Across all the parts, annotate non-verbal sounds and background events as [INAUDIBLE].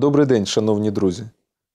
Добрий день, шановні друзі.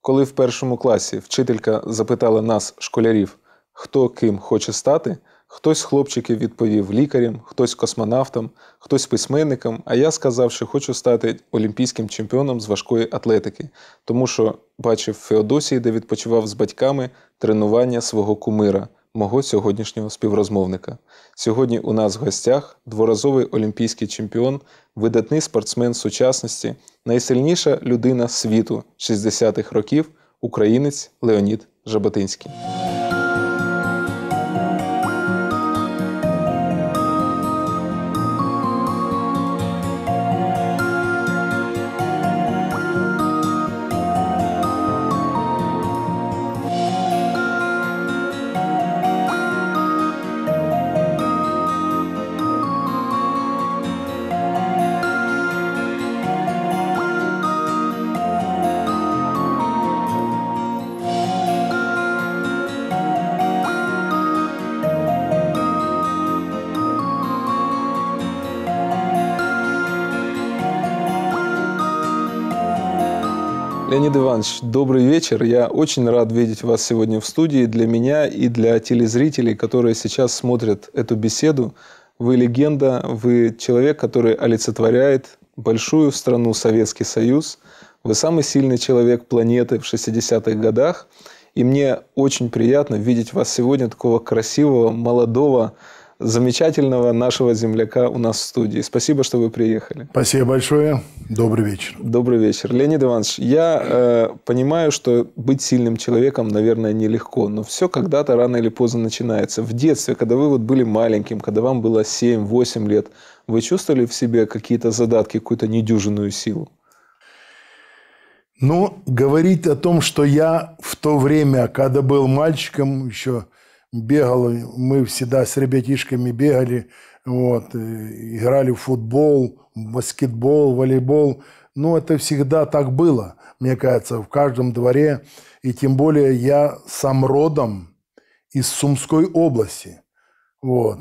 Коли в першому класі вчителька запитала нас, школярів, хто ким хоче стати, хтось хлопчиків відповів лікарем, хтось космонавтом, хтось письменником, а я сказав, що хочу стати олімпійським чемпіоном з важкої атлетики, тому що бачив Феодосії, де відпочивав з батьками тренування свого кумира мого сьогоднішнього співрозмовника. Сьогодні у нас в гостях дворазовий олімпійський чемпіон, видатний спортсмен сучасності, найсильніша людина світу 60-х років, українець Леонід Жаботинський. Леонид Иванович, добрый вечер. Я очень рад видеть вас сегодня в студии. Для меня и для телезрителей, которые сейчас смотрят эту беседу, вы легенда, вы человек, который олицетворяет большую страну Советский Союз. Вы самый сильный человек планеты в 60-х годах. И мне очень приятно видеть вас сегодня такого красивого, молодого, замечательного нашего земляка у нас в студии. Спасибо, что вы приехали. Спасибо большое. Добрый вечер. Добрый вечер. Леонид Иванович, я э, понимаю, что быть сильным человеком, наверное, нелегко, но все когда-то рано или поздно начинается. В детстве, когда вы вот были маленьким, когда вам было 7-8 лет, вы чувствовали в себе какие-то задатки, какую-то недюжинную силу? Ну, говорить о том, что я в то время, когда был мальчиком, еще Бегали мы всегда с ребятишками бегали, вот, э, играли в футбол, баскетбол, волейбол. Ну, это всегда так было, мне кажется, в каждом дворе. И тем более я сам родом из Сумской области, вот,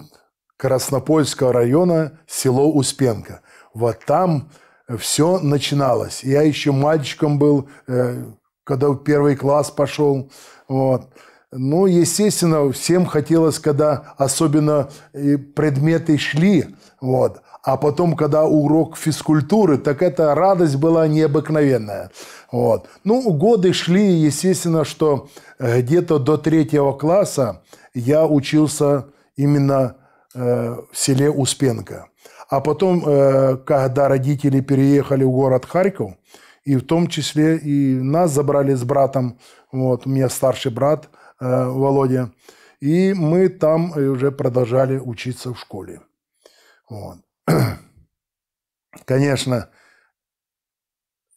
Краснопольского района, село Успенко. Вот там все начиналось. Я еще мальчиком был, э, когда в первый класс пошел, вот – ну, естественно, всем хотелось, когда особенно предметы шли, вот, а потом, когда урок физкультуры, так эта радость была необыкновенная. Вот. Ну, годы шли, естественно, что э, где-то до третьего класса я учился именно э, в селе Успенко. А потом, э, когда родители переехали в город Харьков, и в том числе и нас забрали с братом, вот, у меня старший брат – Э, Володя. И мы там э, уже продолжали учиться в школе. Вот. [CLEARS THROAT] Конечно,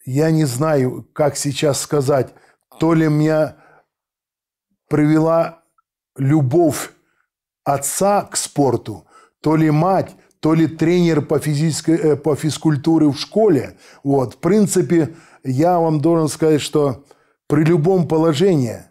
я не знаю, как сейчас сказать, то ли меня привела любовь отца к спорту, то ли мать, то ли тренер по, физической, э, по физкультуре в школе. Вот. В принципе, я вам должен сказать, что при любом положении –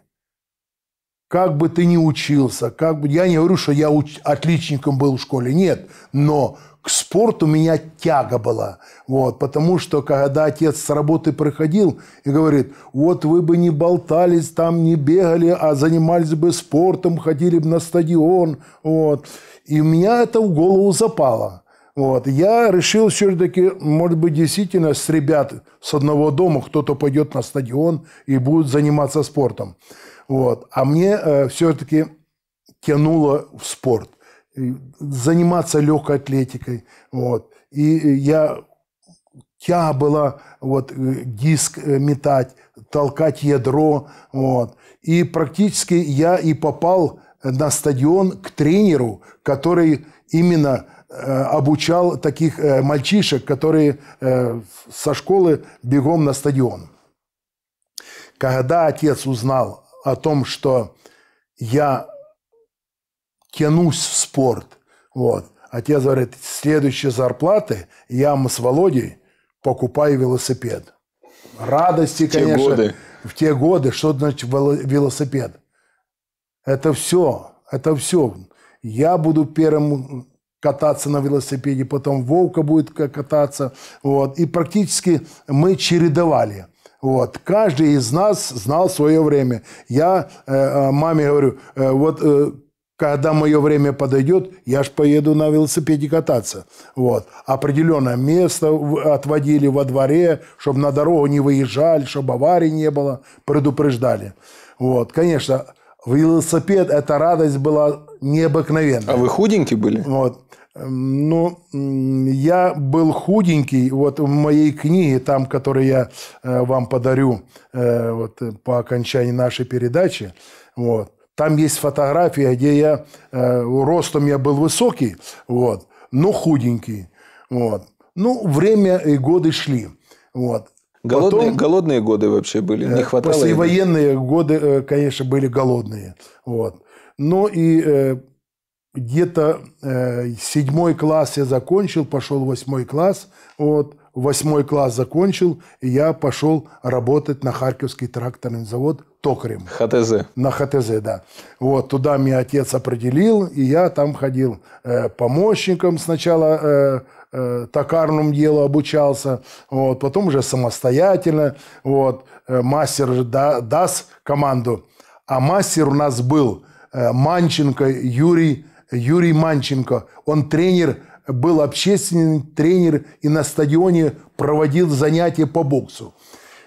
как бы ты ни учился, как бы... Я не говорю, что я уч... отличником был в школе, нет. Но к спорту у меня тяга была. Вот, потому что, когда отец с работы приходил и говорит, вот вы бы не болтались там, не бегали, а занимались бы спортом, ходили бы на стадион. Вот. И у меня это в голову запало. Вот. Я решил все-таки, может быть, действительно с ребят с одного дома кто-то пойдет на стадион и будет заниматься спортом. Вот. А мне э, все-таки тянуло в спорт. Заниматься легкой атлетикой. Вот. И я тяга была вот, э, диск э, метать, толкать ядро. Вот. И практически я и попал на стадион к тренеру, который именно э, обучал таких мальчишек, которые со школы бегом на стадион. Когда отец узнал о том, что я тянусь в спорт. Вот. Отец говорит, следующие зарплаты я с Володей покупаю велосипед. Радости, в конечно. годы. В те годы, что значит велосипед? Это все, это все. Я буду первым кататься на велосипеде, потом Волка будет кататься. Вот. И практически мы чередовали – вот. Каждый из нас знал свое время. Я э, э, маме говорю, э, вот э, когда мое время подойдет, я ж поеду на велосипеде кататься. Вот. Определенное место отводили во дворе, чтобы на дорогу не выезжали, чтобы аварий не было, предупреждали. Вот. Конечно, велосипед, эта радость была необыкновенная. А вы худенькие были? Вот. Эм, ну, я был худенький, вот в моей книге, там, которую я э, вам подарю э, вот, э, по окончании нашей передачи, вот, там есть фотография, где я, ростом я был высокий, вот, но худенький, вот. Ну, время и годы шли, вот. Голодные, Потом, голодные годы вообще были, не хватало. Послевоенные годы, конечно, были голодные, вот. Ну и где-то э, седьмой класс я закончил, пошел восьмой класс, вот, восьмой класс закончил, и я пошел работать на Харьковский тракторный завод токарем. ХТЗ. На ХТЗ, да. Вот, туда меня отец определил, и я там ходил э, помощником сначала, э, э токарным делу обучался, вот, потом уже самостоятельно, вот, э, мастер да, даст команду. А мастер у нас был э, – Манченко Юрий Юрий Манченко. Он тренер, был общественный тренер и на стадионе проводил занятия по боксу.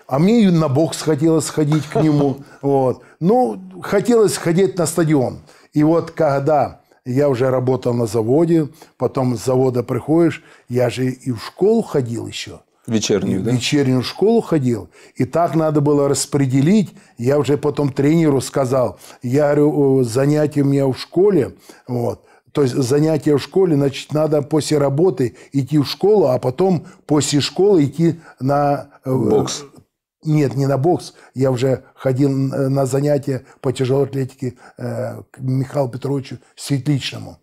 А мне на бокс хотелось ходить к нему. [LAUGHS] Вот. Ну, хотелось ходить на стадион. И вот когда я уже работал на заводе, потом с завода приходишь, я же и в школу ходил еще – Вечернюю, да? Вечернюю школу ходил. И так надо было распределить. Я уже потом тренеру сказал. Я говорю, занятия у меня в школе. Вот. То есть занятия в школе, значит, надо после работы идти в школу, а потом после школы идти на... Э, бокс. Нет, не на бокс. Я уже ходил э, на занятия по тяжелой атлетике э, к Михаилу Петровичу Светличному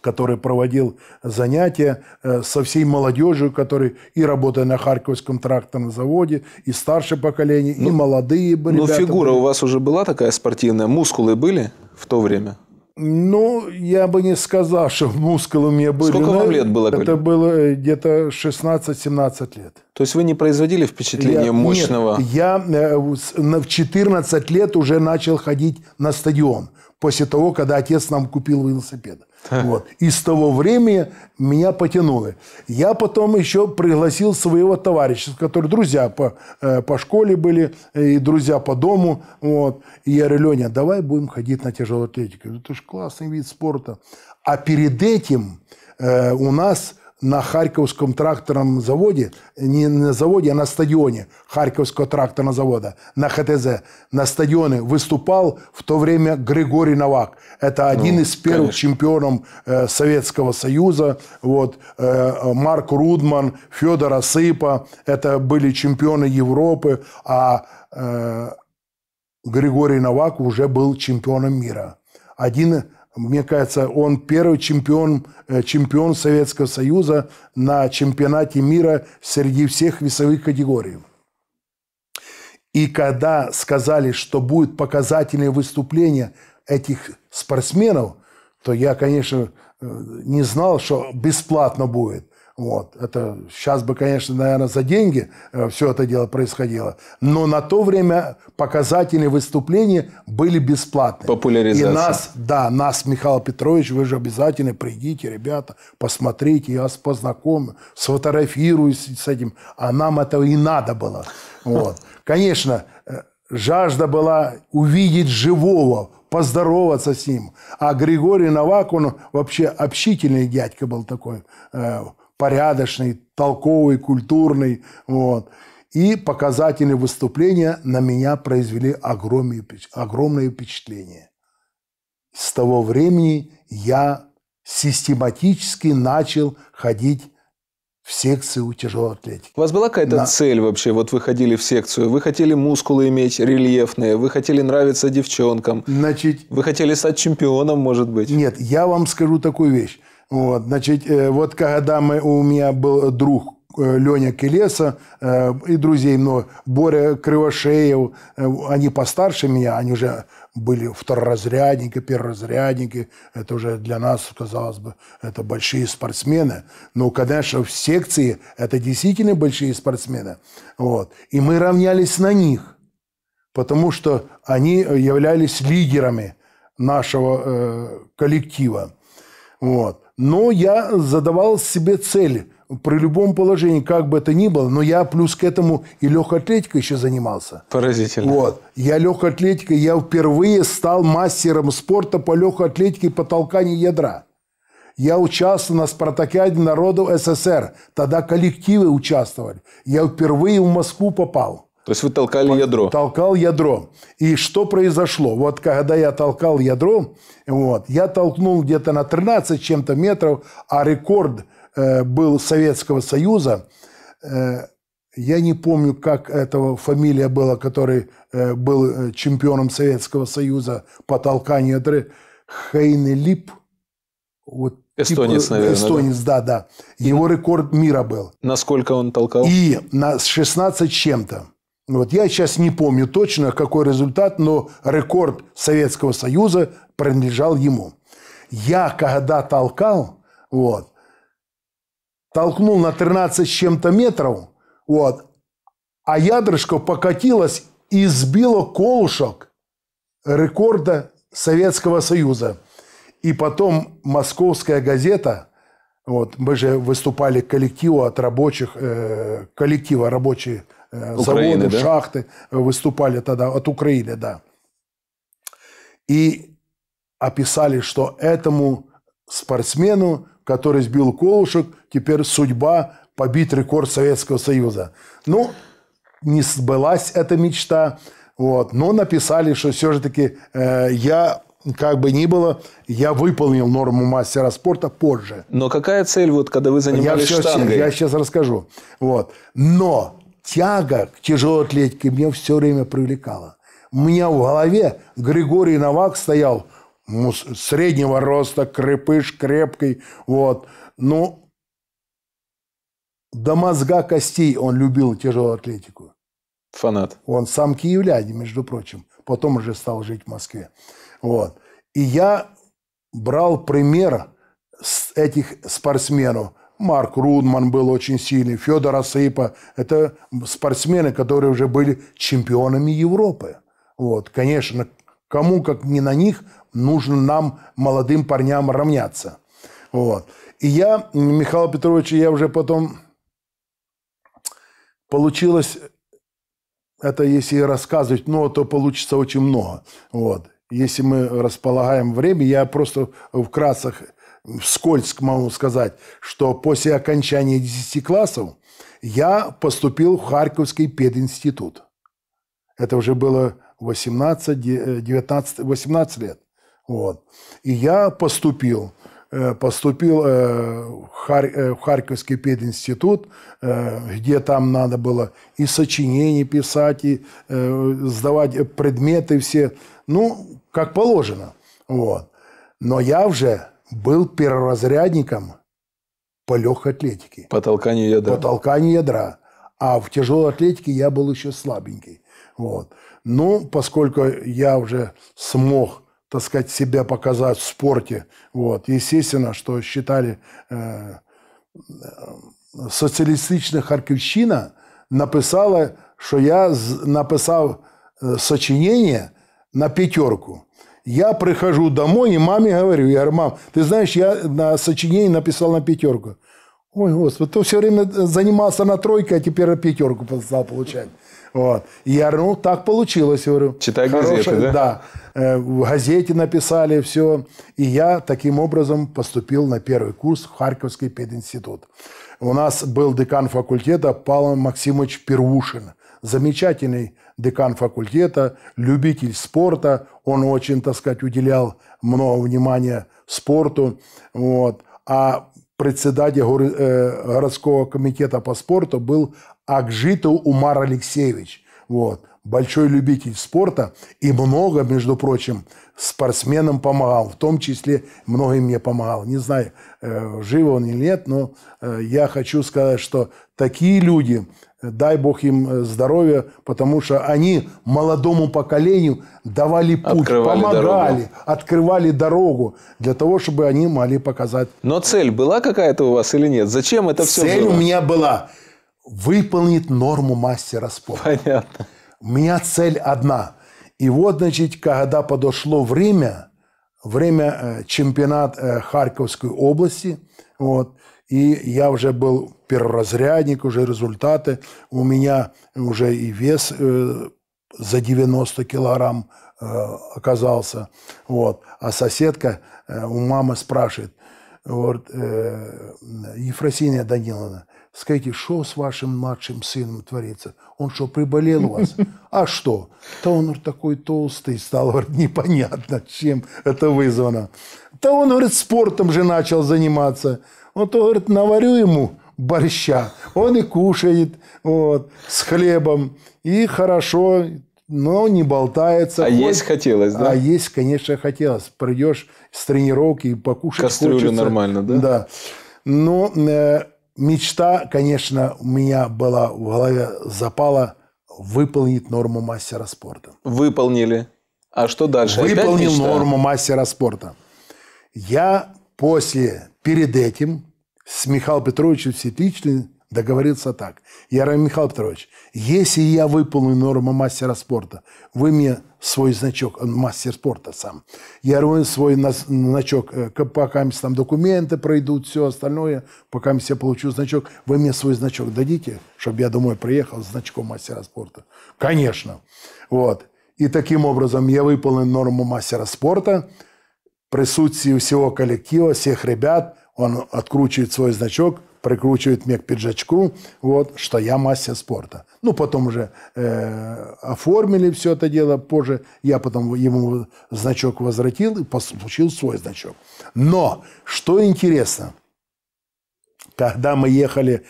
который проводил занятия э, со всей молодежью, который и работая на Харьковском тракторном заводе, и старшее поколение, ну, и молодые были. Но ну, фигура были. у вас уже была такая спортивная? Мускулы были в то время? Ну, я бы не сказал, что [LAUGHS] мускулы у меня были. Сколько вам лет было? Это было э, где-то 16-17 лет. То есть вы не производили впечатление я, мощного? Нет, я э, в 14 лет уже начал ходить на стадион. После того, когда отец нам купил велосипед. Вот. И с того времени меня потянуло. Я потом еще пригласил своего товарища, с которым друзья по, э, по школе были, э, и друзья по дому. Вот. И я говорю, Леня, давай будем ходить на тяжелую атлетику. Это же классный вид спорта. А перед этим э, у нас на Харьковском тракторном заводе, не на заводе, а на стадионе Харьковского тракторного завода, на ХТЗ, на стадионе выступал в то время Григорий Новак. Это ну, один ну, из первых конечно. чемпионов э, Советского Союза. Вот, э, Марк Рудман, Федор Осыпа, это были чемпионы Европы, а э, Григорий Новак уже был чемпионом мира. Один мне кажется, он первый чемпион, э, чемпион Советского Союза на чемпионате мира среди всех весовых категорий. И когда сказали, что будет показательное выступление этих спортсменов, то я, конечно, э, не знал, что бесплатно будет. Вот. Это сейчас бы, конечно, наверное, за деньги э, все это дело происходило. Но на то время показатели выступления были бесплатные. Популяризация. И нас, да, нас, Михаил Петрович, вы же обязательно придите, ребята, посмотрите, я вас познакомлю, сфотографируюсь с этим. А нам этого и надо было. Вот. Конечно, э, жажда была увидеть живого, поздороваться с ним. А Григорий Навак он ну, вообще общительный дядька был такой. Э, порядочный, толковый, культурный. Вот. И показательные выступления на меня произвели огромное, огромное впечатление. С того времени я систематически начал ходить в секцию тяжелой атлетики. У вас была какая-то на... цель вообще? Вот вы ходили в секцию, вы хотели мускулы иметь рельефные, вы хотели нравиться девчонкам, Значит... вы хотели стать чемпионом, может быть? Нет, я вам скажу такую вещь. Вот, значит, э, вот когда мы, у меня был друг э, Леня Келеса э, и друзей много, Боря Кривошеев, они постарше меня, они уже были второразрядники, перворазрядники, это уже для нас, казалось бы, это большие спортсмены. Но, конечно, в секции это действительно большие спортсмены. Вот. И мы равнялись на них, потому что они являлись лидерами нашего э, коллектива. Вот но я задавал себе цель при любом положении, как бы это ни было, но я плюс к этому и легкой атлетикой еще занимался. Поразительно. Вот. Я легкой атлетикой, я впервые стал мастером спорта по легкой атлетике и по толканию ядра. Я участвовал на спартакиаде народов СССР. Тогда коллективы участвовали. Я впервые в Москву попал. То есть вы толкали По- ядро? Толкал ядро. И что произошло? Вот когда я толкал ядро, вот, я толкнул где-то на 13 чем-то метров, а рекорд э, был Советского Союза. Э, я не помню, как этого фамилия была, который э, был э, чемпионом Советского Союза по толканию ядра. Хейне Лип. Вот э, Эстонец, типа, наверное. Эстонец, да, да. да. Его рекорд мира был. Насколько он толкал? И на 16 чем-то. Вот я сейчас не помню точно, какой результат, но рекорд Советского Союза принадлежал ему. Я когда толкал, вот, толкнул на 13 с чем-то метров, вот, а ядрышко покатилось и сбило колышек рекорда Советского Союза. И потом московская газета, вот, мы же выступали коллективу от рабочих, э, коллектива рабочих Э, Украины, заводы, да? шахты э, выступали тогда от Украины, да. И описали, что этому спортсмену, который сбил колышек, теперь судьба побить рекорд Советского Союза. Ну, не сбылась эта мечта, вот, но написали, что все же таки э, я как бы ни было, я выполнил норму мастера спорта позже. Но какая цель, вот, когда вы занимались я все, штангой? Я сейчас расскажу. Вот. Но тяга к тяжелой атлетике меня все время привлекала. У меня в голове Григорий Новак стоял ну, среднего роста, крепыш, крепкий, вот. Ну, до мозга костей он любил тяжелую атлетику. Фанат. Он сам киевлянин, между прочим. Потом уже стал жить в Москве. Вот. И я брал пример с этих спортсменов – Марк Рудман был очень сильный, Федор Осыпа. Это спортсмены, которые уже были чемпионами Европы. Вот, конечно, кому, как не на них, нужно нам, молодым парням, равняться. Вот. И я, Михаил Петрович, я уже потом... Получилось, это если рассказывать ну то получится очень много. Вот. Если мы располагаем время, я просто вкратце скользко могу сказать, что после окончания 10 классов я поступил в Харьковский пединститут. Это уже было 18, 19, 18 лет. Вот. И я поступил э, поступил э, э, в Харьковский пединститут, где там надо было и сочинения писать, и сдавать предметы все, ну, как положено. Вот. Но я уже был перворазрядником по легкой атлетике. По толканию ядра. По толканию ядра. А в тяжелой атлетике я был еще слабенький. Вот. Но ну, поскольку я уже смог так сказать, себя показать в спорте. Вот. Естественно, что считали э, э соціалістична харківщина написала, что я написав э, сочинение на п'ятерку. Я прихожу домой и маме говорю, я говорю, мам, ты знаешь, я на сочинении написал на пятерку. Ой, Господи, то все время занимался на тройке, а теперь на пятерку стал получать. Вот. И я говорю, ну, так получилось, говорю. Читай хорошая, газеты, да? Да. Э, в газете написали все. И я таким образом поступил на первый курс в Харьковский пединститут. У нас был декан факультета Павел Максимович Первушин. Замечательный декан факультета, любитель спорта. Он очень, так сказать, уделял много внимания спорту. Вот. А председатель э, городского комитета по спорту был Акжитов Умар Алексеевич. Вот. Большой любитель спорта и много, между прочим, спортсменам помогал. В том числе многим мне помогал. Не знаю, э, жив он или нет, но э, я хочу сказать, что такие люди Дай Бог им э, здоровья, потому что они молодому поколению давали путь, открывали помогали, дорогу. открывали дорогу для того, чтобы они могли показать. Но цель была какая-то у вас или нет? Зачем это все? Цель было? у меня была выполнить норму мастера спорта. Понятно. У меня цель одна. И вот, значит, когда подошло время, время э, чемпионат э, Харьковской области, вот, и я уже был перворазрядник, уже результаты. У меня уже и вес э, за 90 килограмм э, оказался. Вот. А соседка э, у мамы спрашивает, вот, э, Ефросиния Даниловна, скажите, что с вашим младшим сыном творится? Он что, приболел у вас? А что? Да он говорит, такой толстый стал, говорит, непонятно, чем это вызвано. Да он, говорит, спортом же начал заниматься. Он говорит, наварю ему борща. Он и кушает вот, с хлебом, и хорошо, но не болтается. А хоть... есть хотелось, да? А есть, конечно, хотелось. Придешь с тренировки и покушать Кастрюлю хочется. нормально, да? Да. Но э, мечта, конечно, у меня была в голове запала выполнить норму мастера спорта. Выполнили. А что дальше? Выполнил норму мастера спорта. Я после, перед этим, с Михаилом Петровичем Светличным договорился так. Я, Михаил Петрович, если я выполню норму мастера спорта, вы мне свой значок, он э, мастер спорта сам, я говорю, свой значок, э, пока там документы пройдут, все остальное, пока я получу значок, вы мне свой значок дадите, чтобы я домой приехал с значком мастера спорта? Конечно. Вот. И таким образом я выполнил норму мастера спорта, присутствие всего коллектива, всех ребят – он откручивает свой значок, прикручивает меня к пиджачку, вот, что я мастер спорта. Ну, потом уже э, оформили все это дело позже. Я потом ему значок возвратил и получил свой значок. Но, что интересно, когда мы ехали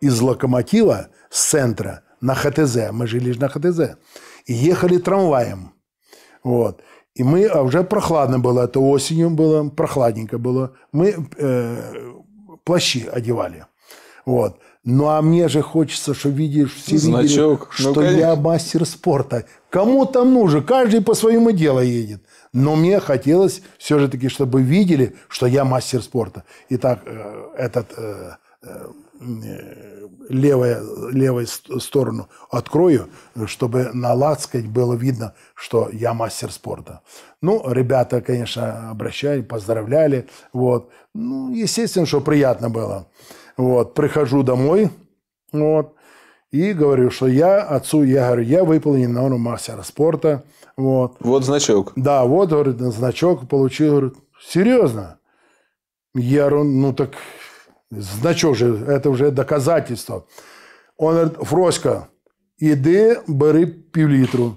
из локомотива, с центра, на ХТЗ, мы жили на ХТЗ, и ехали трамваем. Вот. И мы, а уже прохладно было, это а осенью было, прохладненько было. Мы э, плащи одевали. Вот. Ну, а мне же хочется, чтобы видишь, все Значок. видели, ну, что ну, я мастер спорта. Кому там нужен? Каждый по своему делу едет. Но мне хотелось все же таки, чтобы видели, что я мастер спорта. Итак, э, этот э, э, Э, левая, левой сторону открою, чтобы на лацкать было видно, что я мастер спорта. Ну, ребята, конечно, обращали, поздравляли. Вот. Ну, естественно, что приятно было. Вот. Прихожу домой вот, и говорю, что я отцу, я говорю, я выполнил норму мастера спорта. Вот. вот значок. Да, вот, говорит, значок получил. Говорит, серьезно? Я говорю, ну так Значок же, это уже доказательство. Он говорит, Фроська, іди, бери півлітру.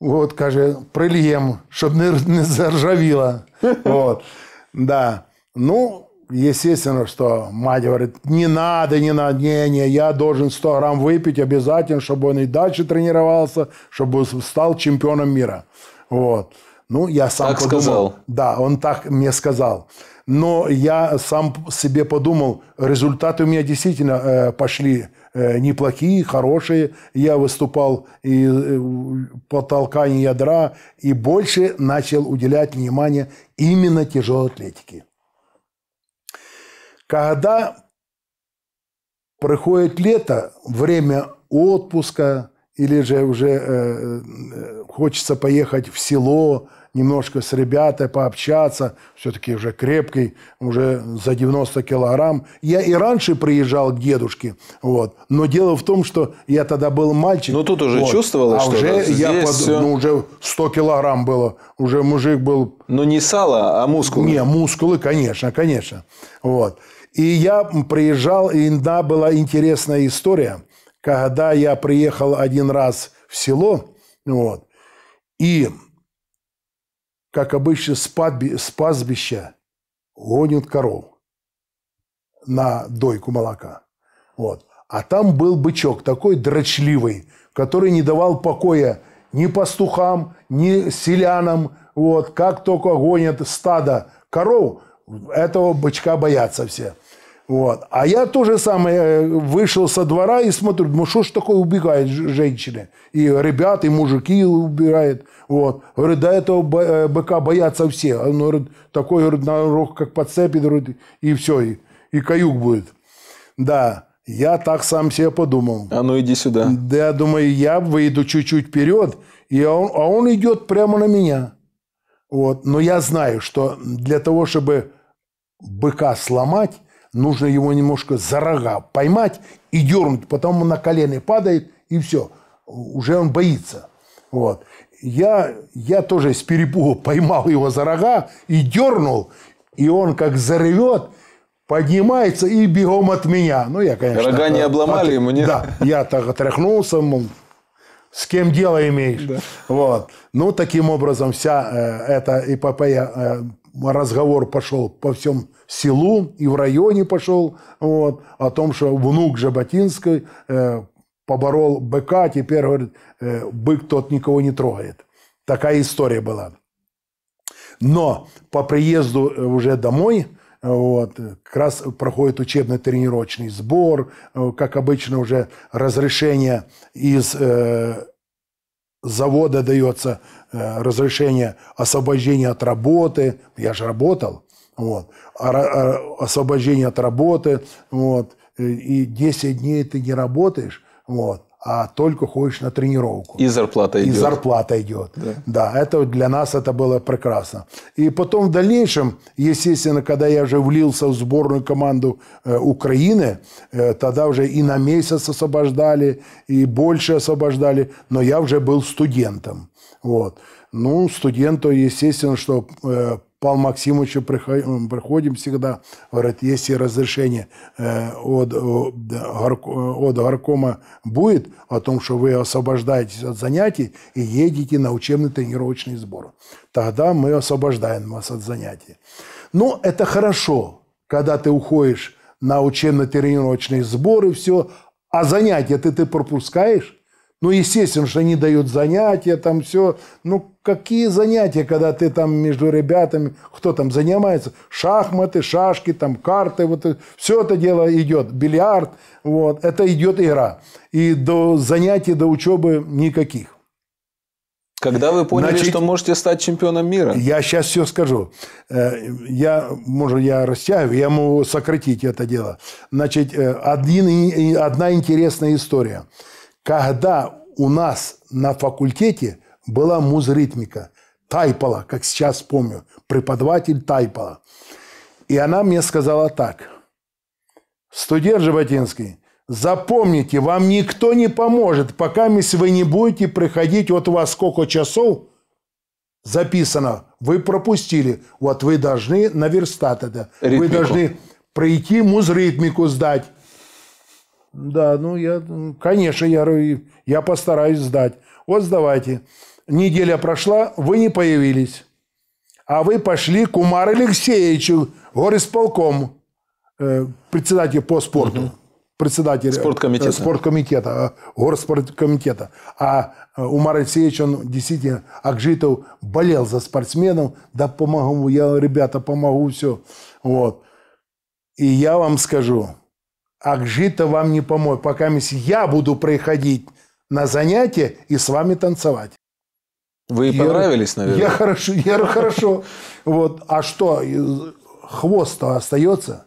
вот, каже, прильєм, чтобы не, не заржавіло. Вот. Да. Ну, естественно, что мать говорит, не надо, не надо, не, не, я должен 100 грамм выпить обязательно, чтобы он и дальше тренировался, чтобы стал чемпионом мира. Вот. Ну, я сам так подумал. сказал. Да, он так мне сказал но я сам себе подумал, результаты у меня действительно э, пошли э, неплохие, хорошие. Я выступал и э, по толканию ядра, и больше начал уделять внимание именно тяжелой атлетике. Когда проходит лето, время отпуска, или же уже э, хочется поехать в село, немножко с ребятой пообщаться, все-таки уже крепкий, уже за 90 килограмм. Я и раньше приезжал к дедушке, вот. но дело в том, что я тогда был мальчик. Но ну, тут уже вот. чувствовалось, а что уже я под... все... ну, уже 100 килограмм было, уже мужик был... Ну, не сало, а мускулы. Не, мускулы, конечно, конечно. Вот. И я приезжал, и да, была интересная история, когда я приехал один раз в село, вот, и как обычно, с, падби, с пастбища гонят коров на дойку молока. Вот. А там был бычок такой дрочливый, который не давал покоя ни пастухам, ни селянам. Вот. Как только гонят стадо коров, этого бычка боятся все. Вот. А я тоже самое э, вышел со двора и смотрю, ну что ж такое убегает женщины? И ребята и мужики убирают. Вот. Говорит, до этого э, быка боятся все. Он говорит, такой, говорит, на рог как подцепит, говорит, и все, и, и каюк будет. Да, я так сам себе подумал. А ну иди сюда. Да, я думаю, я выйду чуть-чуть вперед, и он, а он идет прямо на меня. Вот. Но я знаю, что для того, чтобы быка сломать, нужно его немножко за рога поймать и дернуть, потом он на колено падает, и все, уже он боится. Вот. Я, я тоже с перепугу [LAUGHS] поймал его за рога и дернул, и он как заревет, поднимается и бегом от меня. Ну, я, конечно... Рога не обломали от, ему, нет? Да, я так отряхнулся, мол, с кем дело имеешь. Да. Вот. Ну, таким образом, вся э, эта эпопея э, разговор пошел по всем селу и в районе пошел вот, о том, что внук Жаботинской э, поборол быка, а теперь, говорит, э, бык тот никого не трогает. Такая история была. Но по приезду э, уже домой, э, вот, как раз проходит учебно-тренировочный сбор, э, как обычно уже разрешение из э, завода дается э, разрешение освобождения от работы. Я же работал. Вот. А а, освобождение от работы. Вот. Э, и 10 дней ты не работаешь. Вот а только ходишь на тренировку. И зарплата идет. И зарплата идет. Да. да, это для нас это было прекрасно. И потом в дальнейшем, естественно, когда я уже влился в сборную команду э, Украины, э, тогда уже и на месяц освобождали, и больше освобождали, но я уже был студентом. Вот. Ну, студенту, естественно, что э, Павел Максимовичу приходим всегда, говорит, если разрешение э, от, от горкома будет о том, что вы освобождаетесь от занятий и едете на учебный тренировочный сбор, тогда мы освобождаем вас от занятий. Но это хорошо, когда ты уходишь на учебно-тренировочные сборы, все, а занятия ты, ты пропускаешь? Ну, естественно, что они дают занятия, там все. Ну, какие занятия, когда ты там между ребятами, кто там занимается, шахматы, шашки, там карты, вот все это дело идет, бильярд, вот, это идет игра. И до занятий, до учебы никаких. Когда вы поняли, Значит, что можете стать чемпионом мира? Я сейчас все скажу. Э, я, может, я растягиваю, я могу сократить это дело. Значит, э, один, одна интересная история. Когда у нас на факультете – была музритмика. Тайпала, как сейчас помню, преподаватель Тайпала. И она мне сказала так. Студент Животинский, запомните, вам никто не поможет, пока если вы не будете приходить, вот у вас сколько часов записано, вы пропустили. Вот вы должны наверстать это. Ритмику. Вы должны пройти музритмику сдать. Да, ну я, конечно, я, я постараюсь сдать. Вот сдавайте неделя прошла, вы не появились. А вы пошли к Умару Алексеевичу, горисполком, э, председатель по спорту. Угу. Председатель э, спорткомитета. спорткомитета, э, горспорткомитета. А э, Умар Алексеевич, он действительно, Акжитов болел за спортсменов. Да помогу, я, ребята, помогу, все. Вот. И я вам скажу, Акжита вам не помог, пока я буду приходить на занятия и с вами танцевать. Вы я, понравились, наверное? Я хорошо, я хорошо. Вот. А что, хвост остается?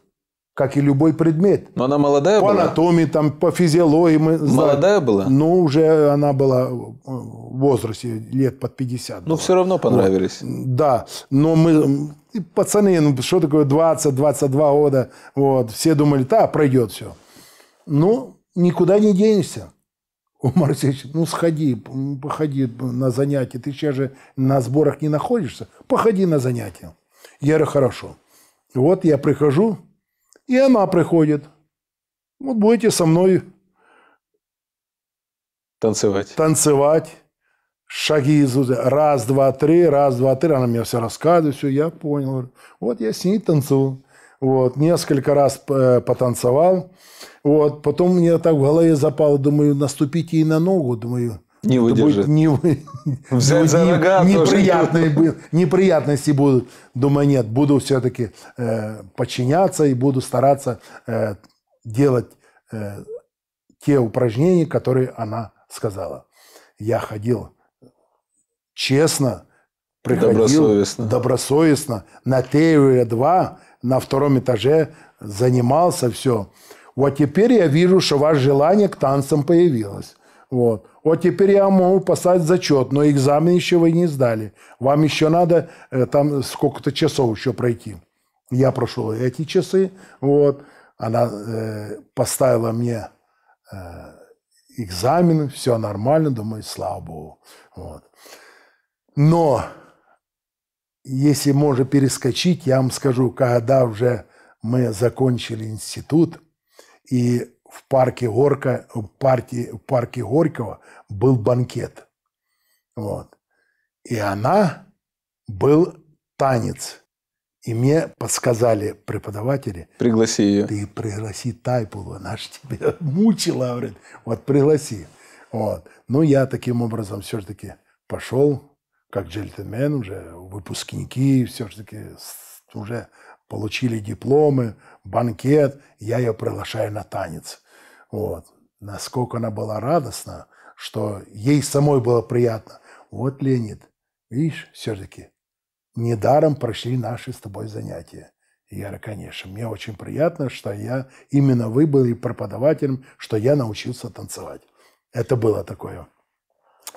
как и любой предмет. Но она молодая была? По анатомии, там, по физиологии. молодая была? Ну, уже она была в возрасте лет под 50. Ну, все равно понравились. Да, но мы... Пацаны, ну, что такое 20-22 года? Вот, все думали, да, пройдет все. Ну, никуда не денешься. Умар Алексеевич, ну сходи, походи на занятия. Ты сейчас же на сборах не находишься. Походи на занятия. Я говорю, хорошо. Вот я прихожу, и она приходит. Вот будете со мной танцевать. Танцевать. Шаги из Раз, два, три, раз, два, три. Она мне все рассказывает, все, я понял. Вот я с ней танцую. Вот, несколько раз э, потанцевал. Вот, потом мне так в голове запало, думаю, наступите и на ногу, думаю. Не выдержит. Не, Взять [LAUGHS] не, за рога не, Неприятные, неприятности будут. Думаю, нет, буду все-таки э, подчиняться и буду стараться э, делать э, те упражнения, которые она сказала. Я ходил честно, приходил добросовестно, добросовестно на ТВ-2 на втором этаже занимался, все. Вот теперь я вижу, что ваше желание к танцам появилось. Вот. Вот теперь я могу поставить зачет, но экзамен еще вы не сдали. Вам еще надо э, там сколько-то часов еще пройти. Я прошел эти часы, вот. Она э, поставила мне э, экзамен, все нормально, думаю, слава богу. Вот. Но если можно перескочить, я вам скажу, когда уже мы закончили институт, и в парке, Горка, в парке, в парке Горького был банкет. Вот. И она был танец. И мне подсказали преподаватели. Пригласи ее. Ты пригласи Тайпулу, она ж тебя [LAUGHS] мучила, говорит. Вот пригласи. Вот. Ну, я таким образом все-таки пошел как джентльмен уже, выпускники все-таки уже получили дипломы, банкет, я ее приглашаю на танец. Вот. Насколько она была радостна, что ей самой было приятно. Вот, Леонид, видишь, все-таки недаром прошли наши с тобой занятия. И я, конечно, мне очень приятно, что я именно вы были преподавателем, что я научился танцевать. Это было такое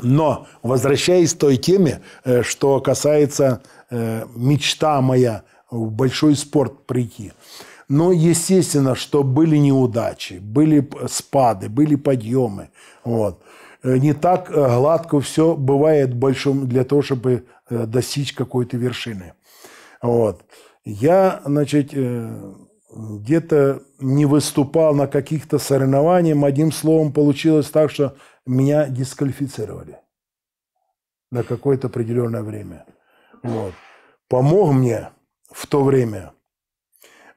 но, возвращаясь к той теме, э, что касается э, мечта моя в большой спорт прийти. Но, ну, естественно, что были неудачи, были спады, были подъемы. Вот. Э, не так гладко все бывает большом для того, чтобы достичь какой-то вершины. Вот. Я, значит, где-то не выступал на каких-то соревнованиях. Одним словом, получилось так, что меня дисквалифицировали на какое-то определенное время. Вот. Помог мне в то время,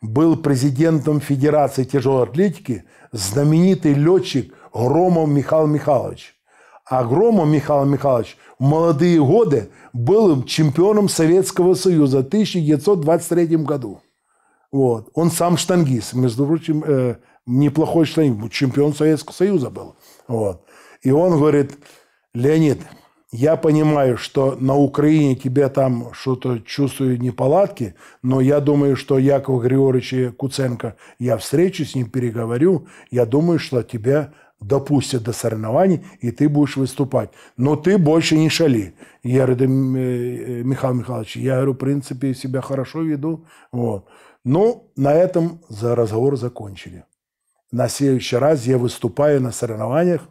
был президентом Федерации тяжелой атлетики знаменитый летчик Громов Михаил Михайлович. А Громов Михаил Михайлович в молодые годы был чемпионом Советского Союза в 1923 году. Вот. Он сам штангист, между прочим, э, неплохой штангист, чемпион Советского Союза был. Вот. И он говорит, Леонид, я понимаю, что на Украине тебе там что-то чувствую неполадки, но я думаю, что Яков Григорьевич Куценко, я встречу с ним, переговорю, я думаю, что тебя допустят до соревнований, и ты будешь выступать. Но ты больше не шали. Я говорю, э, э, Михаил Михайлович, я говорю, в принципе, себя хорошо веду. Вот. Ну, на этом за разговор закончили. На следующий раз я выступаю на соревнованиях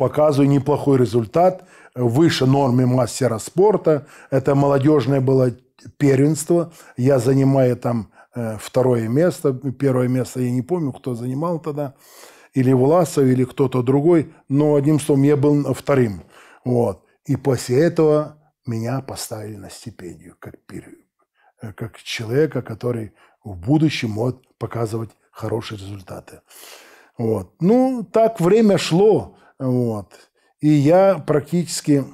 показываю неплохой результат, выше нормы мастера спорта. Это молодежное было первенство. Я занимаю там э, второе место, первое место я не помню, кто занимал тогда, или Власов, или кто-то другой, но одним словом я был вторым. Вот. И после этого меня поставили на стипендию, как, э, как человека, который в будущем может показывать хорошие результаты. Вот. Ну, так время шло. Вот. И я практически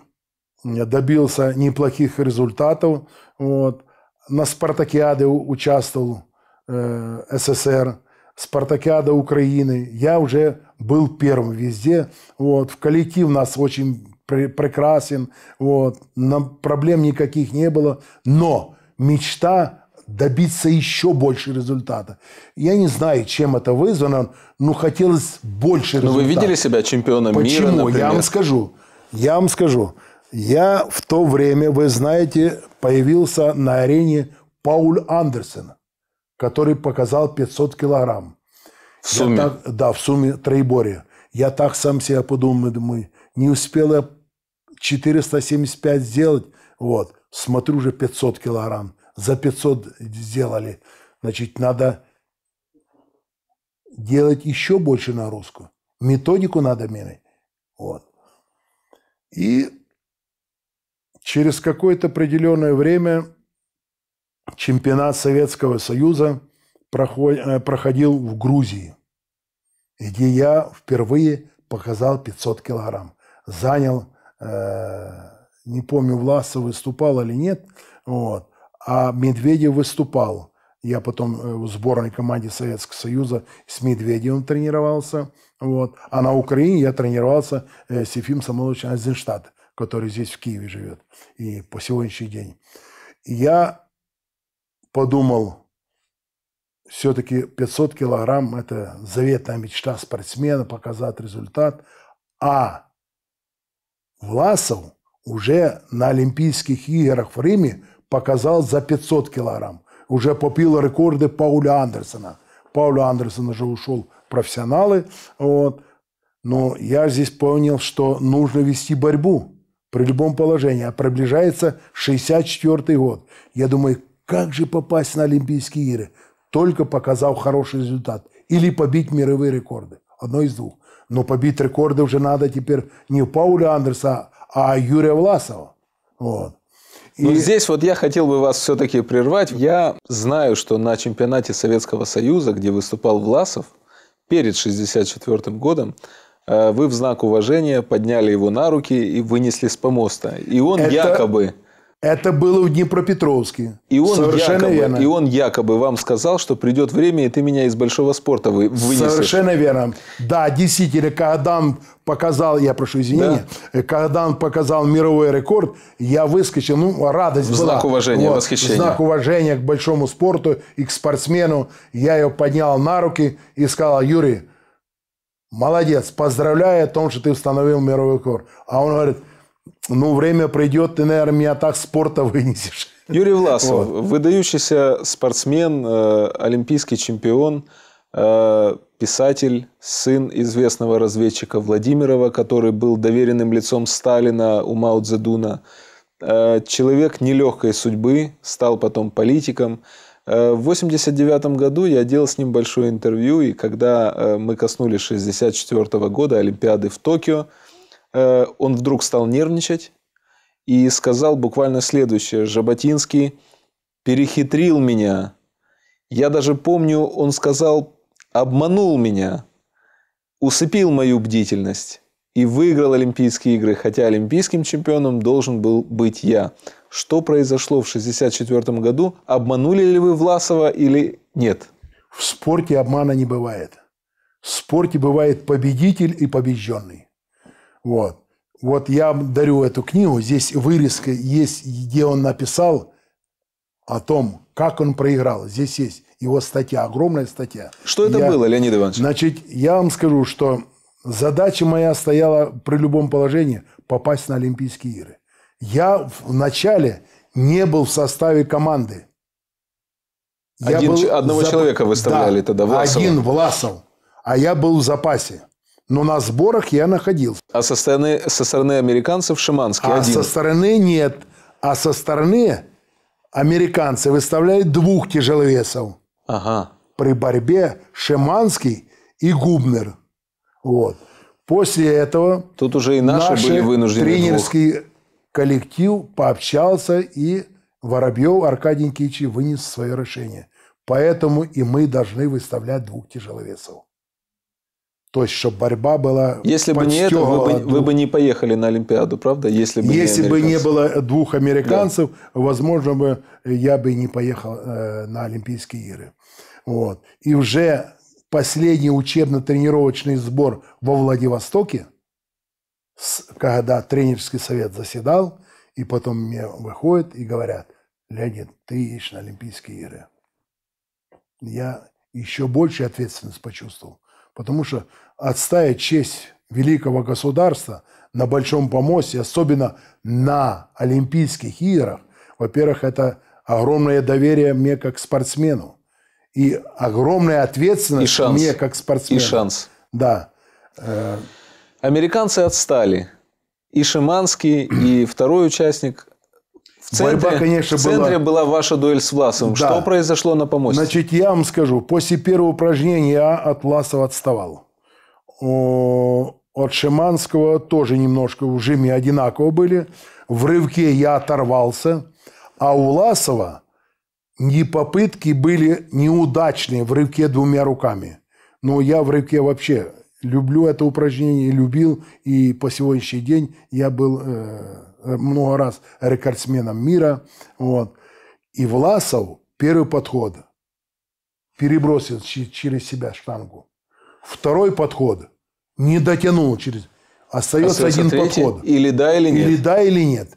добился неплохих результатов. Вот. На спартакиаде участвовал э, СССР, спартакиада Украины. Я уже был первым везде. Вот. В коллектив нас очень пр прекрасен. Вот. Нам проблем никаких не было. Но мечта добиться еще больше результата. Я не знаю, чем это вызвано, но хотелось больше ну, результата. Но вы видели себя чемпионом Почему? мира, например? Я вам скажу. Я вам скажу. Я в то время, вы знаете, появился на арене Пауль Андерсен, который показал 500 килограмм. В сумме? так, да, в сумме троеборья. Я так сам себя подумал, думаю, не успел я 475 сделать, вот, смотрю уже 500 килограмм за 500 сделали, значит, надо делать еще больше нагрузку. Методику надо менять. Вот. И через какое-то определенное время чемпионат Советского Союза э, проходил в Грузии, где я впервые показал 500 килограмм. Занял, э, не помню, Власов выступал или нет, вот, а Медведев выступал. Я потом э, в сборной команде Советского Союза с Медведевым тренировался. Вот. А на Украине я тренировался э, с Ефимом Самойловичем Азенштадт, который здесь в Киеве живет и по сегодняшний день. Я подумал, все-таки 500 килограмм – это заветная мечта спортсмена, показать результат. А Власов уже на Олимпийских играх в Риме – показал за 500 килограмм. Уже попил рекорды Пауля Андерсона. Пауля Андерсон же ушел профессионалы. Вот. Но я здесь понял, что нужно вести борьбу при любом положении. А приближается 64 год. Я думаю, как же попасть на Олимпийские игры? Только показав хороший результат. Или побить мировые рекорды. Одно из двух. Но побить рекорды уже надо теперь не Пауля Андерса, а Юрия Власова. Вот. Но ну, и... здесь вот я хотел бы вас все-таки прервать. Я знаю, что на чемпионате Советского Союза, где выступал Власов, перед 1964 годом, э, вы в знак уважения подняли его на руки и вынесли с помоста. И он это, якобы... Это было в Днепропетровске. И он Совершенно якобы, верно. И он якобы вам сказал, что придет время, и ты меня из большого спорта вы, вынесешь. Совершенно верно. Да, действительно, когда он показал, я прошу извинения, да. когда он показал мировой рекорд, я выскочил, ну, радость в была. Знак уважения, вот, восхищения. Знак уважения к большому спорту и к спортсмену. Я его поднял на руки и сказал, Юрий, молодец, поздравляю о том, что ты установил мировой рекорд. А он говорит, ну, время придет, ты, наверное, меня так спорта [LAUGHS] вынесешь. Юрий Власов, вот. выдающийся спортсмен, э, олимпийский чемпион, э, писатель, сын известного разведчика Владимирова, который был доверенным лицом Сталина у Мао Цзэдуна. Э, человек нелегкой судьбы, стал потом политиком. Э, в 1989 году я делал с ним большое интервью, и когда э, мы коснулись 1964 года Олимпиады в Токио, Э, он вдруг стал нервничать и сказал буквально следующее. Жаботинский перехитрил меня. Я даже помню, он сказал, обманул меня, усыпил мою бдительность и выиграл Олимпийские игры, хотя олимпийским чемпионом должен был быть я. Что произошло в 1964 году? Обманули ли вы Власова или нет? В спорте обмана не бывает. В спорте бывает победитель и побежденный. Вот. Вот я дарю эту книгу, здесь вырезка есть, где он написал о том, как он проиграл. Здесь есть его статья, огромная статья. Что это я, было, Леонид Иванович? Значит, я вам скажу, что задача моя стояла при любом положении попасть на Олимпийские игры. Я вначале не был в составе команды. Я был одного зап... человека выставляли да, тогда, Власова. Один Власов, а я был в запасе но на сборах я находился. А со стороны, со стороны американцев Шиманский а один? со стороны нет. А со стороны американцы выставляют двух тяжеловесов. Ага. При борьбе Шиманский и Губнер. Вот. После этого... Тут уже и наши, наши были вынуждены тренерский двух. коллектив пообщался, и Воробьев Аркадий Никитич вынес свое решение. Поэтому и мы должны выставлять двух тяжеловесов. То есть, чтобы борьба была Если бы не это, вы бы, дух. вы бы не поехали на Олимпиаду, правда? Если бы, Если не, бы не было двух американцев, да. возможно, бы э, я бы не поехал э, на Олимпийские игры. Вот. И уже последний учебно-тренировочный сбор во Владивостоке, когда тренерский совет заседал, и потом мне выходят и говорят, Леонид, ты едешь на Олимпийские игры. Я еще больше ответственность почувствовал, потому что отставить честь великого государства на Большом помосте, особенно на Олимпийских играх, во-первых, это огромное доверие мне как спортсмену и огромная ответственность и шанс. мне как спортсмену. И шанс. Да. Американцы отстали. И Шиманский, и второй участник. В центре, Борьба, конечно, в центре была... была ваша дуэль с Власовым. Да. Что произошло на помосте? Значит, я вам скажу. После первого упражнения я от Власова отставал от Шиманского тоже немножко в жиме одинаково были. В рывке я оторвался. А у Ласова не попытки были неудачные в рывке двумя руками. Но я в рывке вообще люблю это упражнение, любил. И по сегодняшний день я был э, много раз рекордсменом мира. Вот. И Власов первый подход перебросил через себя штангу Второй подход не дотянул через... Остается, Остается один третий, подход. Или да, или нет. Или да, или нет.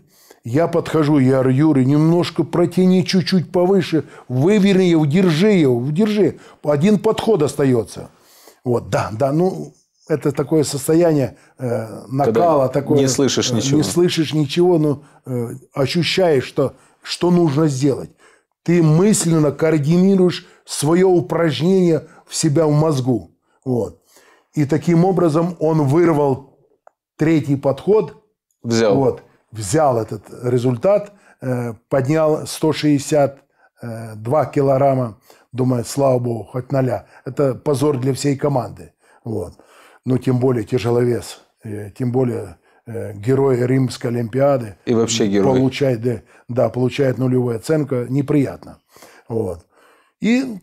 Я подхожу, я говорю, Юрий, немножко протяни чуть-чуть повыше, выверни его, держи его, держи. Один подход остается. Вот, да, да, ну, это такое состояние э, накала. Когда такое, не слышишь э, ничего. Не слышишь ничего, но э, ощущаешь, что, что нужно сделать. Ты мысленно координируешь свое упражнение в себя в мозгу. Вот. И таким образом он вырвал третий подход. Взял. Вот, взял этот результат, э, поднял 162 э, килограмма. Думаю, слава богу, хоть ноля. Это позор для всей команды. Вот. Ну, тем более тяжеловес. Э, тем более герой Римской Олимпиады. И вообще герой. Получает, да, да, получает нулевую оценку. Неприятно. Вот. И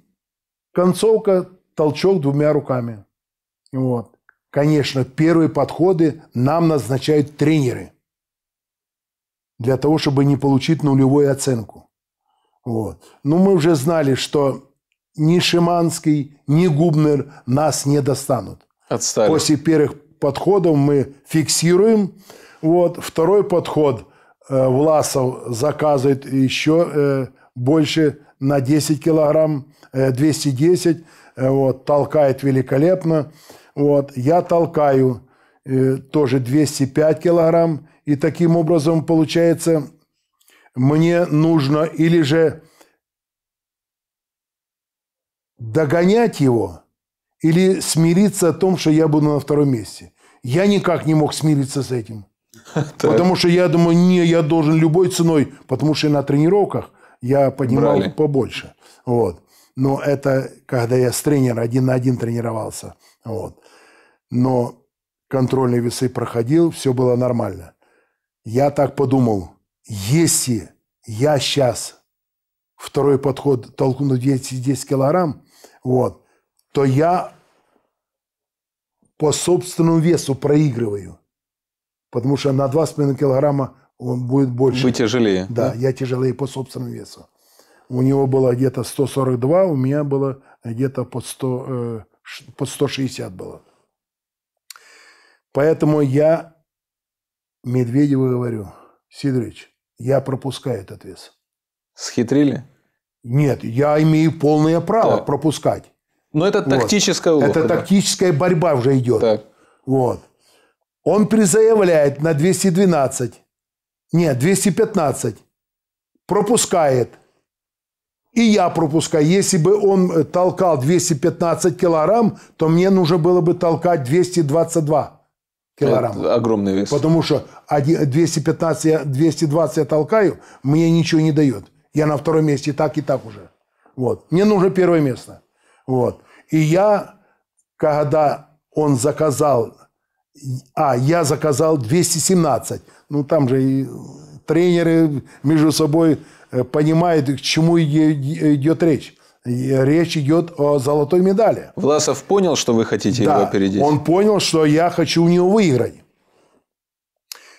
концовка толчок двумя руками. Вот. Конечно, первые подходы нам назначают тренеры для того, чтобы не получить нулевую оценку. Вот. Но мы уже знали, что ни Шиманский, ни Губнер нас не достанут. Отстали. После первых подходов мы фиксируем. Вот. Второй подход э, Власов заказывает еще э, больше на 10 килограмм, э, 210 Э, вот, толкает великолепно. Вот, я толкаю э, тоже 205 килограмм, и таким образом получается мне нужно или же догонять его, или смириться о том, что я буду на втором месте. Я никак не мог смириться с этим. [LAUGHS] Потому что я думаю, не, я должен любой ценой, потому что на тренировках я поднимал Брали. побольше. Вот. Но это когда я с тренером один на один тренировался. Вот. Но контрольные весы проходил, все было нормально. Я так подумал, если я сейчас второй подход толкну 10, 10 килограмм, вот, то я по собственному весу проигрываю. Потому что на 2,5 килограмма он будет больше. Вы тяжелее. Да, да, я тяжелее по собственному весу. У него было где-то 142, у меня было где-то под, 100, э, под 160 было. Поэтому я Медведеву говорю, Сидорович, я пропускаю этот вес. Схитрили? Нет, я имею полное право так. пропускать. Но ну, это тактическая вот. уловка. Это да. тактическая борьба уже идет. Так. Вот. Он призаявляет на 212. Нет, 215. Пропускает и я пропускаю. Если бы он э, толкал 215 килограмм, то мне нужно было бы толкать 222 килограмм. Это огромный вес. Потому что 215, 220 я толкаю, мне ничего не дает. Я на втором месте так, и так уже. Вот. Мне нужно первое место. Вот. И я, когда он заказал, а, я заказал 217. Ну, там же и тренеры между собой Э, понимает, к чему идет речь. Речь идет о золотой медали. Власов понял, что вы хотите да, его опередить? он понял, что я хочу у него выиграть.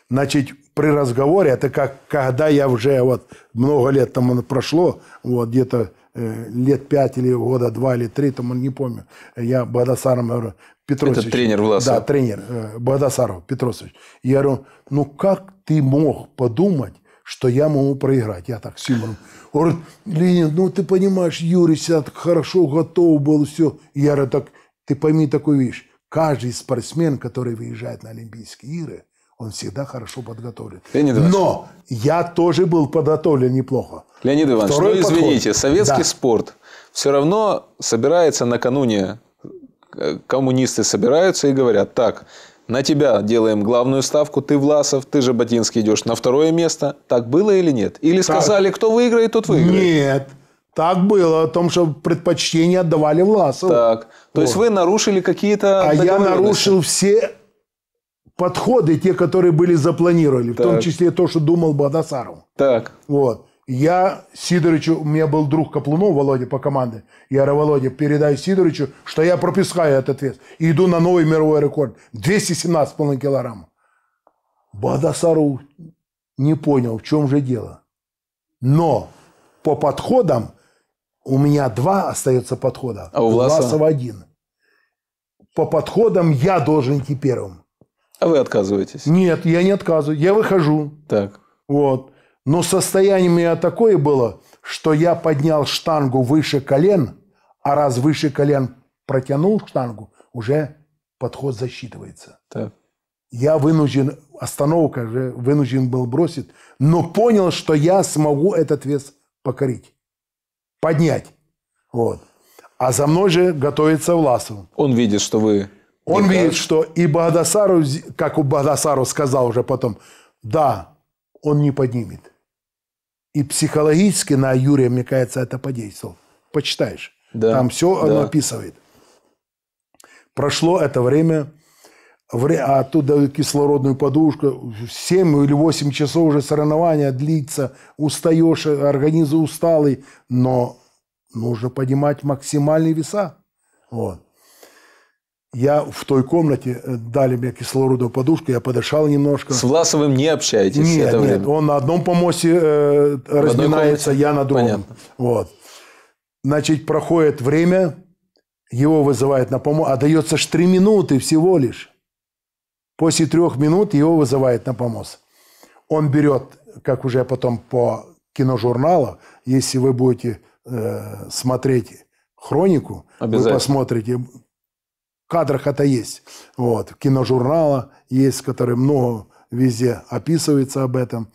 Значит, при разговоре, это как когда я уже вот много лет там прошло, вот где-то э, лет пять или года два или три, там не помню. Я Богдасаром Петрович. Это тренер Власов. Да, тренер э, Богдасаров Петрович. Я говорю, ну как ты мог подумать, что я могу проиграть. Я так Симону. Говорит, Ленин, ну ты понимаешь, Юрий себя так хорошо готов был, все. Я говорю, так ты пойми такую вещь. Каждый спортсмен, который выезжает на Олимпийские игры, он всегда хорошо подготовлен. Леонид Иванович. Но я тоже был подготовлен неплохо. Леонид Иванович, ну, Второй ну извините, подход. советский да. спорт все равно собирается накануне э, коммунисты собираются и говорят, так, на тебя делаем главную ставку, ты Власов, ты же Ботинский идешь на второе место. Так было или нет? Или сказали, так... кто выиграет, тот выиграет? Нет. Так было, о том, что предпочтение отдавали Власову. Так. То вот. есть вы нарушили какие-то А я нарушил все подходы, те, которые были запланированы, так. в том числе то, что думал Бадасаров. Так. Вот. Я Сидорычу, у меня был друг Каплунов, Володя, по команде. Я говорю, Володя, передай Сидорычу, что я пропускаю этот вес. И иду на новый мировой рекорд. 217,5 килограмма. Бадасару не понял, в чем же дело. Но по подходам у меня два остается подхода. А у Власова? Власова один. По подходам я должен идти первым. А вы отказываетесь? Нет, я не отказываюсь. Я выхожу. Так. Вот. Но состояние у меня такое было, что я поднял штангу выше колен, а раз выше колен протянул штангу, уже подход засчитывается. Так. Я вынужден, остановка же вынужден был бросить, но понял, что я смогу этот вес покорить, поднять. Вот. А за мной же готовится Власов. Он видит, что вы... Он Никак... видит, что и Багдасару, как у Багдасару сказал уже потом, да, он не поднимет. И психологически на Юрия, мне кажется, это подействовал. Почитаешь. Да, Там все да. оно описывает. Прошло это время, а оттуда кислородную подушку, 7 или 8 часов уже соревнования длится, устаешь, организм усталый, но нужно поднимать максимальные веса. Вот. Я в той комнате, э, дали мне кислородную подушку, я подышал немножко. С Власовым не общаетесь? Нет, это нет. Время? Он на одном помосте э, разминается, я на другом. Понятно. Вот. Значит, проходит время, его вызывают на помощь, а дается ж три минуты всего лишь. После трех минут его вызывают на помост. Он берет, как уже потом по киножурналу, если вы будете э, смотреть хронику, вы посмотрите кадрах это есть. Вот, киножурнала есть, который много везде описывается об этом.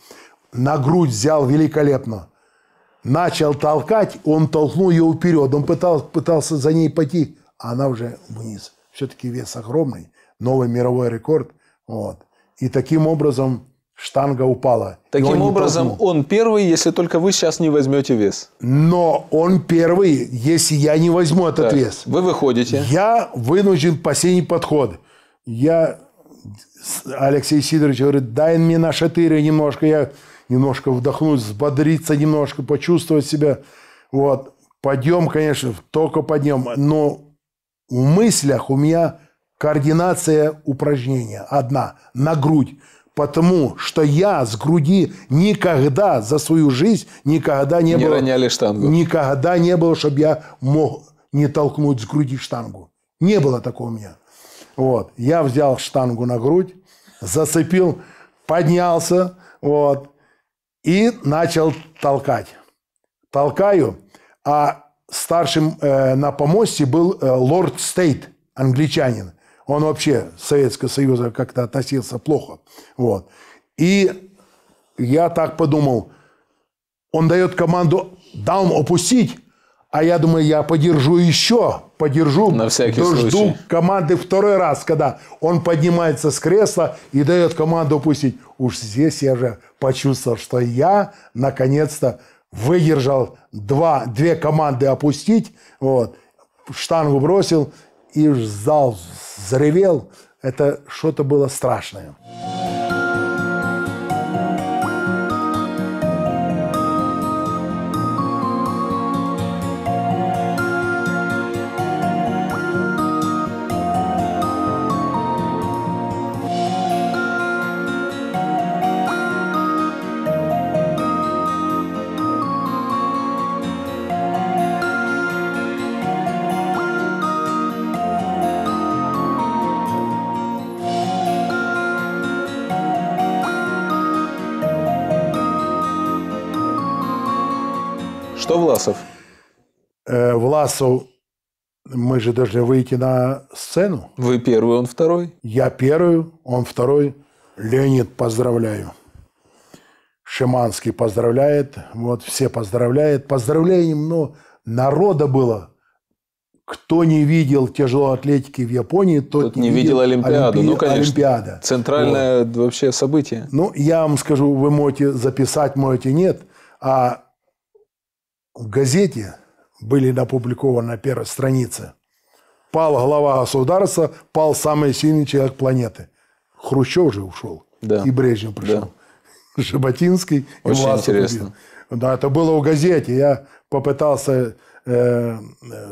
На грудь взял великолепно. Начал толкать, он толкнул ее вперед. Он пытался, пытался за ней пойти, а она уже вниз. Все-таки вес огромный, новый мировой рекорд. Вот. И таким образом штанга упала. Таким образом, он первый, если только вы сейчас не возьмете вес. Но он первый, если я не возьму этот так, вес. Вы выходите. Я вынужден последний подход. Я Алексей Сидорович говорит, дай мне на шатыре немножко, я немножко вдохнуть, взбодриться немножко, почувствовать себя. Вот. Подъем, конечно, только подъем. Но в мыслях у меня координация упражнения одна, на грудь. Потому что я с груди никогда за свою жизнь никогда не, не был... роняли штангу. Никогда не было, чтобы я мог не толкнуть с груди штангу. Не было такого у меня. Вот. Я взял штангу на грудь, зацепил, поднялся, вот, и начал толкать. Толкаю, а старшим э, на помосте был э, лорд Стейт, англичанин – он вообще Советского Союза как-то относился плохо. Вот. И я так подумал, он дает команду «дам опустить», а я думаю, я подержу еще, подержу, На всякий дожду случай. команды второй раз, когда он поднимается с кресла и дает команду опустить. Уж здесь я же почувствовал, что я наконец-то выдержал два, две команды опустить, вот, штангу бросил и зал взревел. Это что-то было страшное. Что Власов? Э, Власов, мы же должны выйти на сцену. Вы первый, он второй. Я первый, он второй. Леонид, поздравляю. Шиманский поздравляет. Вот все поздравляют. Поздравлением, ну, народа было – кто не видел тяжелоатлетики в Японии, тот, тот не, не видел, видел Олимпиаду. Ну, Олимпи... Ну, конечно. Олимпиада. Центральное вот. вообще событие. Ну, я вам скажу, вы можете записать, можете нет. А в газете были опубликованы на первой странице. Пал глава государства, пал самый сильный человек планеты. Хрущев же ушел. Да. И Брежнев пришел. Да. Жаботинский. Очень и интересно. Да, это было в газете. Я попытался э,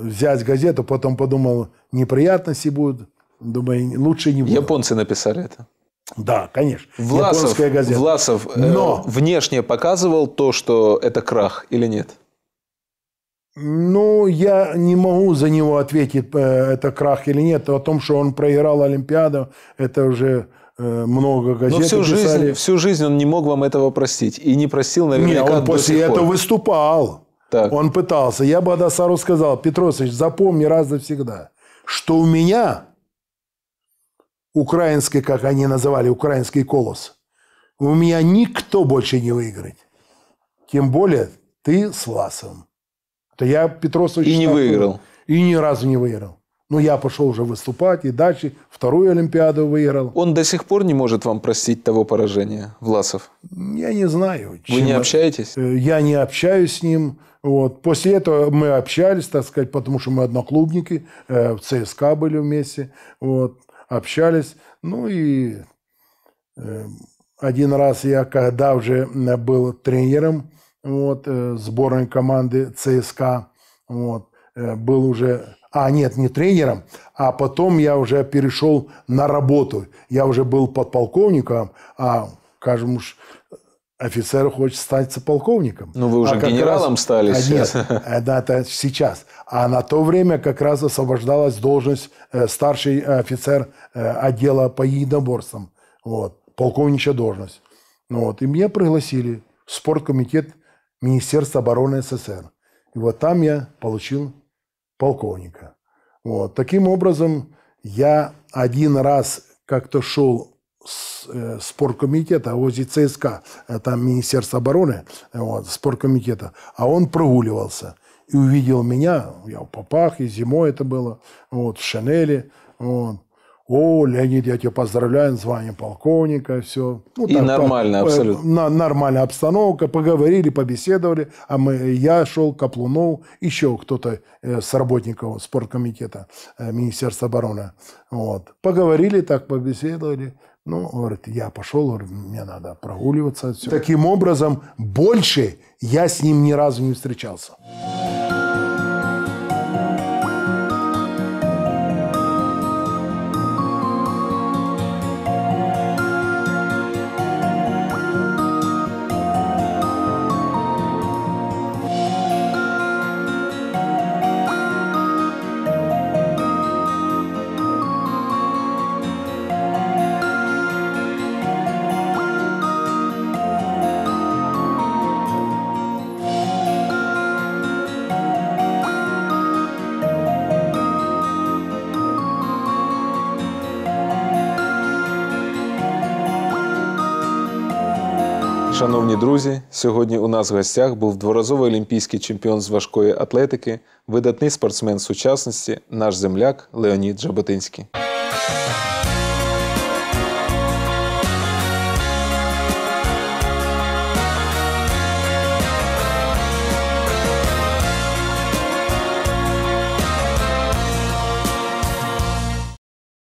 взять газету, потом подумал, неприятности будут. Думаю, лучше не будет. Японцы написали это. Да, конечно. Власов, Японская газета. Власов э, Но... внешне показывал то, что это крах или нет? Ну, я не могу за него ответить, э, это крах или нет. О том, что он проиграл Олимпиаду, это уже э, много газет Но всю писали. жизнь, всю жизнь он не мог вам этого простить. И не просил, наверное. Нет, он после этого выступал. Так. Он пытался. Я бы Адасару сказал, Петросович, запомни раз и всегда, что у меня украинский, как они называли, украинский колос, у меня никто больше не выиграет. Тем более ты с Ласовым то я Петросович... И не выиграл. И ни разу не выиграл. Но я пошел уже выступать, и дальше вторую Олимпиаду выиграл. Он до сих пор не может вам простить того поражения, Власов? Я не знаю. Вы не общаетесь? Э, я не общаюсь с ним. Вот. После этого мы общались, так сказать, потому что мы одноклубники, э, в ЦСКА были вместе, вот. общались. Ну и э, один раз я, когда уже был тренером, вот, э, сборной команды ЦСКА. Вот, э, был уже... А, нет, не тренером, а потом я уже перешел на работу. Я уже был подполковником, а, скажем уж, офицер хочет стать полковником. Ну, вы уже а генералом раз... стали а, сейчас. Нет, это, сейчас. А на то время как раз освобождалась должность э, старший офицер отдела по единоборствам. Вот, полковничья должность. Ну вот, и меня пригласили в спорткомитет Министерства обороны СССР. И вот там я получил полковника. Вот. Таким образом, я один раз как-то шел с э, спорткомитета а ОЗИ ЦСКА, э, там Министерство обороны, вот, спорткомитета, а он прогуливался и увидел меня, я в попах, и зимой это было, вот, в шинели, вот, о, Леонид, я тебя поздравляю, звание полковника, все. Ну, и так, нормально, по, э, абсолютно. На, нормальная обстановка, поговорили, побеседовали, а мы, я шел, Каплунов, еще кто-то э, с работников спорткомитета э, Министерства обороны. Вот. Поговорили так, побеседовали. Ну, говорит, я пошел, говорит, мне надо прогуливаться. Все. Таким образом, больше я с ним ни разу не встречался. Шановні друзі, сьогодні у нас в гостях був дворазовий олімпійський чемпіон з важкої атлетики, видатний спортсмен сучасності, наш земляк Леонід Жаботинський.